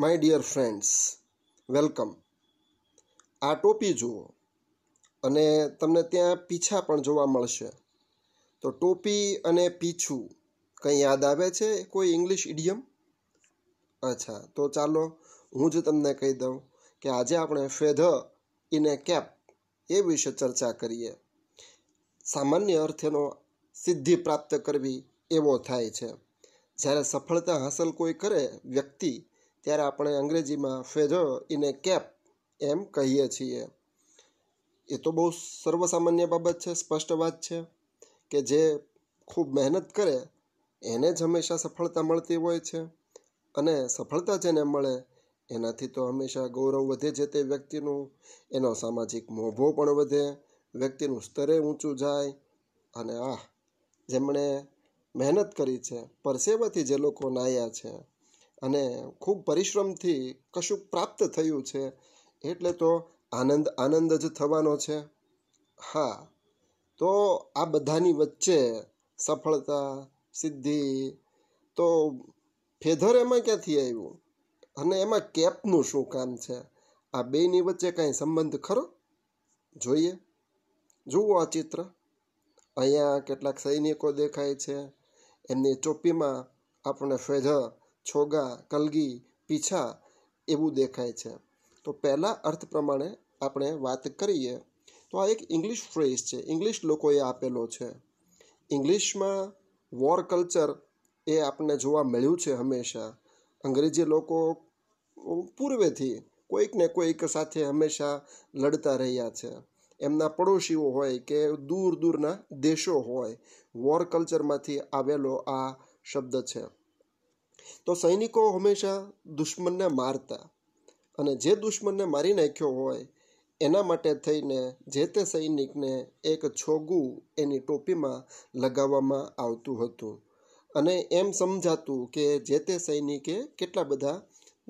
my dear friends welcome આ ટોપી જુઓ અને તમને ત્યાં પીછા પણ જોવા મળશે તો ટોપી અને પીછું કંઈ યાદ આવે છે કોઈ ઇંગ્લિશ ઇડિયમ અચ્છા તો ચાલો હું જ તમને કહી દઉં કે આજે આપણે ફેધ ઇન એ કેપ એ વિશે ચર્ચા કરીએ સામાન્ય અર્થેનો સિદ્ધિ પ્રાપ્ત કરવી એવો થાય છે જ્યારે સફળતા હાંસલ કોઈ કરે વ્યક્તિ ત્યારે આપણે અંગ્રેજીમાં ફેધર ઇન એ કેપ એમ કહીએ છીએ એ તો બહુ સર્વસામાન્ય બાબત છે સ્પષ્ટ વાત છે કે જે ખૂબ મહેનત કરે એને જ હંમેશા સફળતા મળતી હોય છે અને સફળતા જેને મળે એનાથી તો હંમેશા ગૌરવ વધે છે તે વ્યક્તિનું એનો સામાજિક મોભો પણ વધે વ્યક્તિનું સ્તરે ઊંચું જાય અને આહ જેમણે મહેનત કરી છે પરસેવાથી જે લોકો નાયા છે અને ખૂબ પરિશ્રમથી કશુંક પ્રાપ્ત થયું છે એટલે તો આનંદ આનંદ જ થવાનો છે હા તો આ બધાની વચ્ચે સફળતા સિદ્ધિ તો ફેધર એમાં ક્યાંથી આવ્યું અને એમાં કેપનું શું કામ છે આ બેની વચ્ચે કાંઈ સંબંધ ખરો જોઈએ જુઓ આ ચિત્ર અહીંયા કેટલાક સૈનિકો દેખાય છે એમની ચોપીમાં આપણે ફેધર છોગા કલગી પીછા એવું દેખાય છે તો પહેલાં અર્થ પ્રમાણે આપણે વાત કરીએ તો આ એક ઇંગ્લિશ ફ્રેઝ છે ઇંગ્લિશ લોકોએ આપેલો છે ઇંગ્લિશમાં વોર કલ્ચર એ આપણને જોવા મળ્યું છે હંમેશા અંગ્રેજી લોકો પૂર્વેથી કોઈક ને કોઈક સાથે હંમેશા લડતા રહ્યા છે એમના પડોશીઓ હોય કે દૂર દૂરના દેશો હોય વોર કલ્ચરમાંથી આવેલો આ શબ્દ છે તો સૈનિકો હંમેશા દુશ્મનને મારતા અને જે દુશ્મનને મારી નાખ્યો હોય એના માટે થઈને જે તે સૈનિકને એક છોગું એની ટોપીમાં લગાવવામાં આવતું હતું અને એમ સમજાતું કે જે તે સૈનિકે કેટલા બધા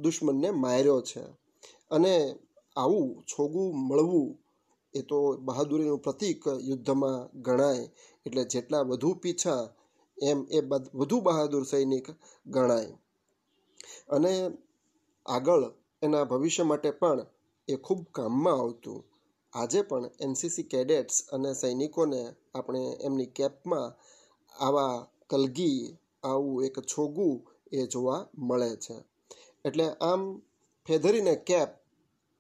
દુશ્મનને માર્યો છે અને આવું છોગું મળવું એ તો બહાદુરીનું પ્રતીક યુદ્ધમાં ગણાય એટલે જેટલા વધુ પીછા એમ એ વધુ બહાદુર સૈનિક ગણાય અને આગળ એના ભવિષ્ય માટે પણ એ ખૂબ કામમાં આવતું આજે પણ એનસીસી કેડેટ્સ અને સૈનિકોને આપણે એમની કેપમાં આવા કલગી આવું એક છોગું એ જોવા મળે છે એટલે આમ ફેધરીને કેપ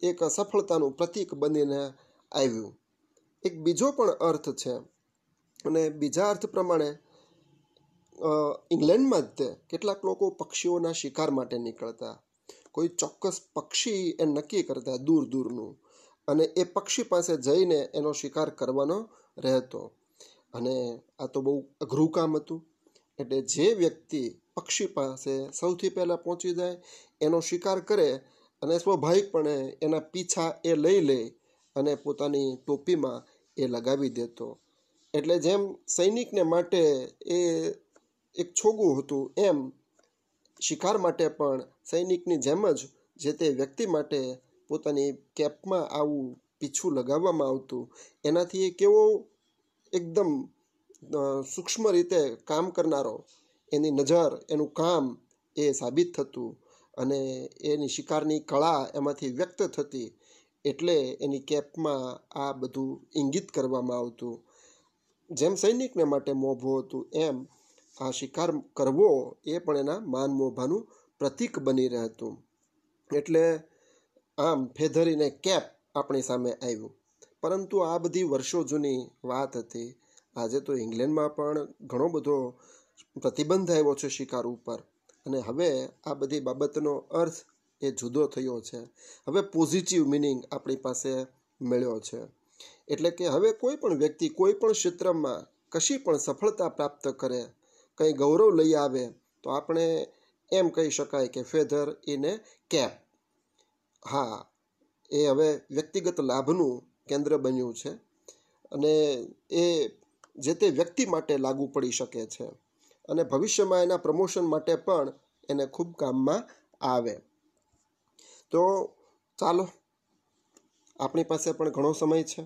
એક સફળતાનું પ્રતીક બનીને આવ્યું એક બીજો પણ અર્થ છે અને બીજા અર્થ પ્રમાણે ઇંગ્લેન્ડમાં જ તે કેટલાક લોકો પક્ષીઓના શિકાર માટે નીકળતા કોઈ ચોક્કસ પક્ષી એ નક્કી કરતા દૂર દૂરનું અને એ પક્ષી પાસે જઈને એનો શિકાર કરવાનો રહેતો અને આ તો બહુ અઘરું કામ હતું એટલે જે વ્યક્તિ પક્ષી પાસે સૌથી પહેલાં પહોંચી જાય એનો શિકાર કરે અને સ્વાભાવિકપણે એના પીછા એ લઈ લે અને પોતાની ટોપીમાં એ લગાવી દેતો એટલે જેમ સૈનિકને માટે એ એક છોગું હતું એમ શિકાર માટે પણ સૈનિકની જેમ જ જે તે વ્યક્તિ માટે પોતાની કેપમાં આવું પીછું લગાવવામાં આવતું એનાથી એ કેવો એકદમ સૂક્ષ્મ રીતે કામ કરનારો એની નજર એનું કામ એ સાબિત થતું અને એની શિકારની કળા એમાંથી વ્યક્ત થતી એટલે એની કેપમાં આ બધું ઇંગિત કરવામાં આવતું જેમ સૈનિકને માટે મોભું હતું એમ આ શિકાર કરવો એ પણ એના માન મોભાનું પ્રતીક બની રહેતું એટલે આમ ફેધરીને કેપ આપણી સામે આવ્યું પરંતુ આ બધી વર્ષો જૂની વાત હતી આજે તો ઇંગ્લેન્ડમાં પણ ઘણો બધો પ્રતિબંધ આવ્યો છે શિકાર ઉપર અને હવે આ બધી બાબતનો અર્થ એ જુદો થયો છે હવે પોઝિટિવ મિનિંગ આપણી પાસે મળ્યો છે એટલે કે હવે કોઈ પણ વ્યક્તિ કોઈ પણ ક્ષેત્રમાં કશી પણ સફળતા પ્રાપ્ત કરે કંઈ ગૌરવ લઈ આવે તો આપણે એમ કહી શકાય કે ફેધર ઇન એ કેપ હા એ હવે વ્યક્તિગત લાભનું કેન્દ્ર બન્યું છે અને એ જે તે વ્યક્તિ માટે લાગુ પડી શકે છે અને ભવિષ્યમાં એના પ્રમોશન માટે પણ એને ખૂબ કામમાં આવે તો ચાલો આપણી પાસે પણ ઘણો સમય છે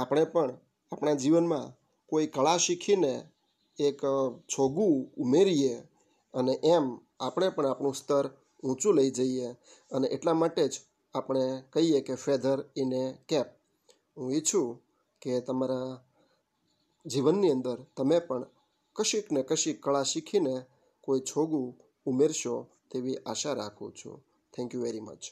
આપણે પણ આપણા જીવનમાં કોઈ કળા શીખીને એક છોગું ઉમેરીએ અને એમ આપણે પણ આપણું સ્તર ઊંચું લઈ જઈએ અને એટલા માટે જ આપણે કહીએ કે ફેધર ઇન એ કેપ હું ઈચ્છું કે તમારા જીવનની અંદર તમે પણ કશીક ને કશીક કળા શીખીને કોઈ છોગું ઉમેરશો તેવી આશા રાખું છું થેન્ક યુ વેરી મચ